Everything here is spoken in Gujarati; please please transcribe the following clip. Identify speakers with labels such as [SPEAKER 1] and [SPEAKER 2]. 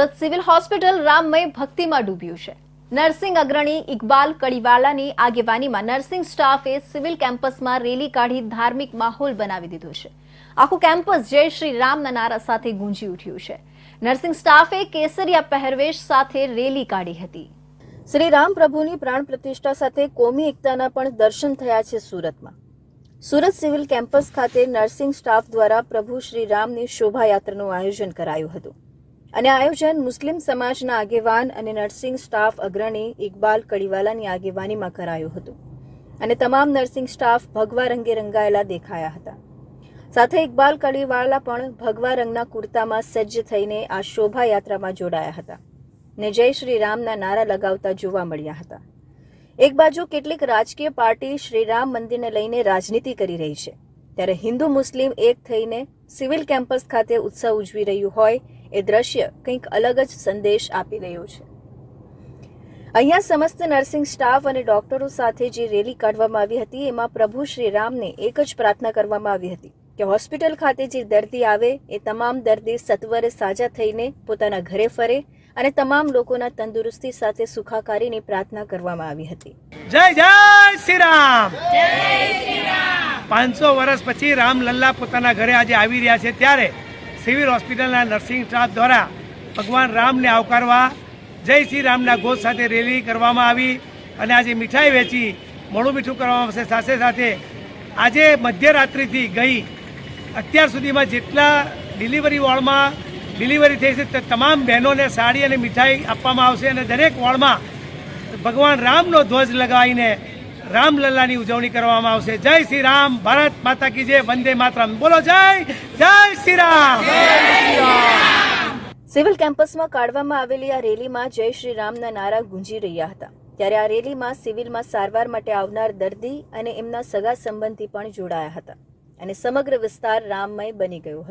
[SPEAKER 1] સુરત સિવિલ હોસ્પિટલ રામમય ભક્તિમાં ડૂબ્યું છે નર્સિંગ અગ્રણી ઇકબાલ કડીવાલાની આગેવાનીમાં નર્સિંગ સ્ટાફે સિવિલ કેમ્પસમાં રેલી કાઢી ધાર્મિક માહોલ બનાવી દીધો છે આખું કેમ્પસ જય શ્રી રામના નારા સાથે ગુંજી ઉઠ્યું છે નર્સિંગ સ્ટાફે કેસરિયા પહેરવેશ સાથે રેલી કાઢી હતી શ્રી રામ પ્રભુની પ્રાણ પ્રતિષ્ઠા સાથે કોમી એકતાના પણ દર્શન થયા છે સુરતમાં સુરત સિવિલ કેમ્પસ ખાતે નર્સિંગ સ્ટાફ દ્વારા પ્રભુ શ્રી રામની શોભાયાત્રાનું આયોજન કરાયું હતું અને આયોજન મુસ્લિમ સમાજના આગેવાન અને નર્સિંગ સ્ટાફ અગ્રણી ઇકબાલ કડીવાલાની આગેવાનીમાં કરાયું હતું અને તમામ નર્સિંગ સ્ટાફ ભગવા રંગે રંગાયેલા દેખાયા હતા સાથે ઇકબાલ કડીવાલા પણ ભગવા રંગના કુર્તામાં સજ્જ થઈને આ શોભાયાત્રામાં જોડાયા હતા ને જય શ્રી રામના નારા લગાવતા જોવા મળ્યા હતા એક બાજુ કેટલીક રાજકીય પાર્ટી શ્રીરામ મંદિરને લઈને રાજનીતિ કરી રહી છે ત્યારે હિન્દુ મુસ્લિમ એક થઈને સિવિલ કેમ્પસ ખાતે ઉત્સવ ઉજવી રહ્યું હોય એ દ્રશ્ય કંઈક અલગ જ સંદેશ આપી રહ્યું છે અહીંયા સમસ્ત નર્સિંગ સ્ટાફ અને ડોક્ટરો સાથે જે રેલી કાઢવામાં આવી હતી એમાં પ્રભુ શ્રી રામને એક જ પ્રાર્થના કરવામાં આવી હતી કે હોસ્પિટલ ખાતે જે દર્દી આવે એ તમામ દર્દી સત્વરે સાજા થઈને પોતાના ઘરે ફરે અને તમામ લોકોના તંદુરસ્તી સાથે સુખાકારીની પ્રાર્થના કરવામાં આવી હતી
[SPEAKER 2] જય જય શ્રી રામ પાંચસો વર્ષ પછી રામ લલ્લા પોતાના ઘરે આજે આવી રહ્યા છે ત્યારે સિવિલ હોસ્પિટલના નર્સિંગ સ્ટાફ દ્વારા ભગવાન રામને આવકારવા જય શ્રી રામના ઘોષ સાથે રેલી કરવામાં આવી અને આજે મીઠાઈ વેચી મોડું મીઠું કરવામાં આવશે સાથે સાથે આજે મધ્યરાત્રિથી ગઈ અત્યાર સુધીમાં જેટલા ડિલિવરી વોર્ડમાં ડિલિવરી થઈ છે તે તમામ બહેનોને સાડી અને મીઠાઈ આપવામાં આવશે અને દરેક વોર્ડમાં ભગવાન રામનો ધ્વજ લગાવીને રામલલ્લાની ઉજવણી કરવામાં આવશે જય શ્રી રામ ભારત માતા કી જય વંદે માતરમ બોલો જય જય શ્રી રામ સિવિલ કેમ્પસમાં
[SPEAKER 1] કાઢવામાં આવેલી આ રેલીમાં જય શ્રી રામના નારા ગુંજી રહ્યા હતા ત્યારે આ રેલીમાં સિવિલમાં સારવાર માટે આવનાર દર્દી અને એમના સગા સંબંધી પણ જોડાયા હતા અને સમગ્ર વિસ્તાર રામમય બની ગયો હતો